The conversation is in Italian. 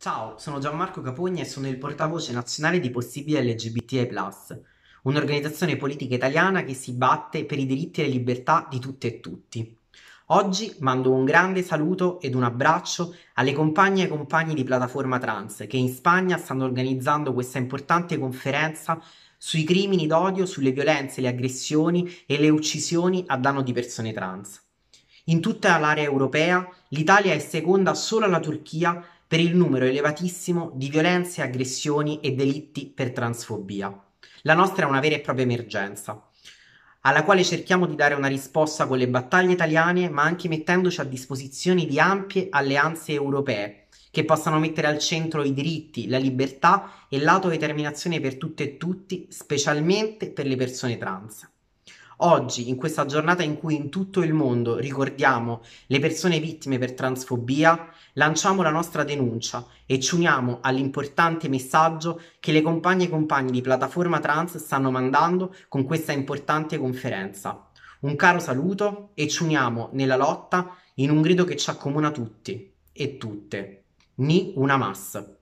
Ciao, sono Gianmarco Capogna e sono il portavoce nazionale di Possibile LGBTI, un'organizzazione politica italiana che si batte per i diritti e le libertà di tutte e tutti. Oggi mando un grande saluto ed un abbraccio alle compagne e compagni di Plataforma Trans che in Spagna stanno organizzando questa importante conferenza sui crimini d'odio, sulle violenze, le aggressioni e le uccisioni a danno di persone trans. In tutta l'area europea l'Italia è seconda solo alla Turchia per il numero elevatissimo di violenze, aggressioni e delitti per transfobia. La nostra è una vera e propria emergenza, alla quale cerchiamo di dare una risposta con le battaglie italiane, ma anche mettendoci a disposizione di ampie alleanze europee che possano mettere al centro i diritti, la libertà e l'autodeterminazione per tutte e tutti, specialmente per le persone trans. Oggi, in questa giornata in cui in tutto il mondo ricordiamo le persone vittime per transfobia, lanciamo la nostra denuncia e ci uniamo all'importante messaggio che le compagne e compagni di piattaforma trans stanno mandando con questa importante conferenza. Un caro saluto e ci uniamo nella lotta in un grido che ci accomuna tutti e tutte. Ni una mas.